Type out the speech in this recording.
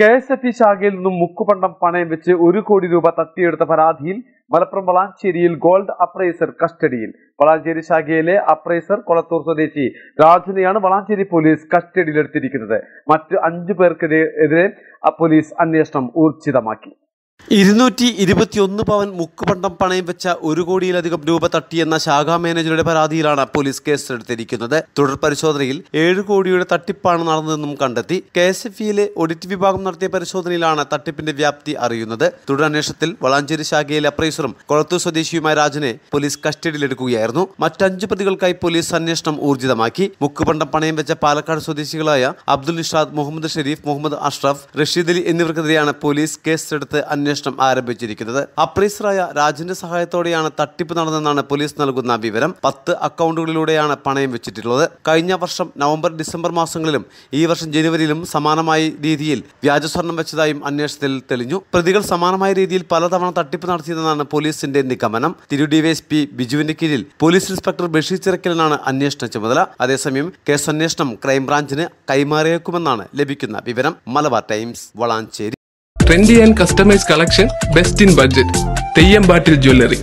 K S F E ശാഖയിൽ നിന്നും മുക്കുപണ്ടം പണയം വെച്ച് ഒരു കോടി രൂപ തട്ടിയെടുത്ത പരാതിയിൽ മലപ്പുറം വളാഞ്ചേരിയിൽ ഗോൾഡ് അപ്രൈസർ കസ്റ്റഡിയിൽ വളാഞ്ചേരി ശാഖയിലെ അപ്രൈസർ കൊളത്തൂർ സ്വദേശി രാജുനെയാണ് വളാഞ്ചേരി പോലീസ് കസ്റ്റഡിയിലെടുത്തിരിക്കുന്നത് മറ്റ് അഞ്ചു പേർക്കെതിരെ പോലീസ് അന്വേഷണം ഊർജിതമാക്കി ഇരുന്നൂറ്റി ഇരുപത്തിയൊന്ന് പവൻ മുക്കുപണ്ടം പണയം വെച്ച ഒരു കോടിയിലധികം രൂപ തട്ടിയെന്ന ശാഖാ മാനേജറുടെ പരാതിയിലാണ് പോലീസ് കേസ് എടുത്തിരിക്കുന്നത് തുടർ പരിശോധനയിൽ ഏഴ് കോടിയുടെ തട്ടിപ്പാണ് നടന്നതെന്നും കണ്ടെത്തി കെ എസ് എഫ് ഇയിലെ ഓഡിറ്റ് വിഭാഗം നടത്തിയ പരിശോധനയിലാണ് തട്ടിപ്പിന്റെ വ്യാപ്തി അറിയുന്നത് തുടരന്വേഷണത്തിൽ വളാഞ്ചേരി ശാഖയിലെ അപ്രൈസറും കൊളത്തൂർ സ്വദേശിയുമായ രാജനെ പോലീസ് കസ്റ്റഡിയിലെടുക്കുകയായിരുന്നു മറ്റഞ്ച് പ്രതികൾക്കായി പോലീസ് അന്വേഷണം ഊർജിതമാക്കി മുക്കുപണ്ടം പണയം വെച്ച പാലക്കാട് സ്വദേശികളായ അബ്ദുൽ നിഷാദ് മുഹമ്മദ് ഷെരീഫ് മുഹമ്മദ് അഷ്റഫ് റഷീദ് അലി എന്നിവർക്കെതിരെയാണ് പോലീസ് കേസെടുത്ത് അന്വേഷണം അന്വേഷണം ആരംഭിച്ചിരിക്കുന്നത് അപ്രീസറായ രാജിന്റെ സഹായത്തോടെയാണ് തട്ടിപ്പ് നടന്നെന്നാണ് പോലീസ് നൽകുന്ന വിവരം പത്ത് അക്കൗണ്ടുകളിലൂടെയാണ് പണയം വെച്ചിട്ടുള്ളത് കഴിഞ്ഞ വർഷം നവംബർ ഡിസംബർ മാസങ്ങളിലും ഈ വർഷം ജനുവരിയിലും സമാനമായ രീതിയിൽ വ്യാജ സ്വർണം വെച്ചതായും അന്വേഷണത്തിൽ തെളിഞ്ഞു പ്രതികൾ സമാനമായ രീതിയിൽ പലതവണ തട്ടിപ്പ് നടത്തിയതെന്നാണ് പോലീസിന്റെ നിഗമനം തിരു ഡിവൈഎസ്പി ബിജുവിന്റെ കീഴിൽ പോലീസ് ഇൻസ്പെക്ടർ ബഷീർ ചിറക്കലിനാണ് അന്വേഷണ ചുമതല അതേസമയം കേസന്വേഷണം ക്രൈംബ്രാഞ്ചിന് കൈമാറിയേക്കുമെന്നാണ് ലഭിക്കുന്ന വിവരം Malabar times Valanchery trendy and customise collection best in budget Theyyampattil jewellery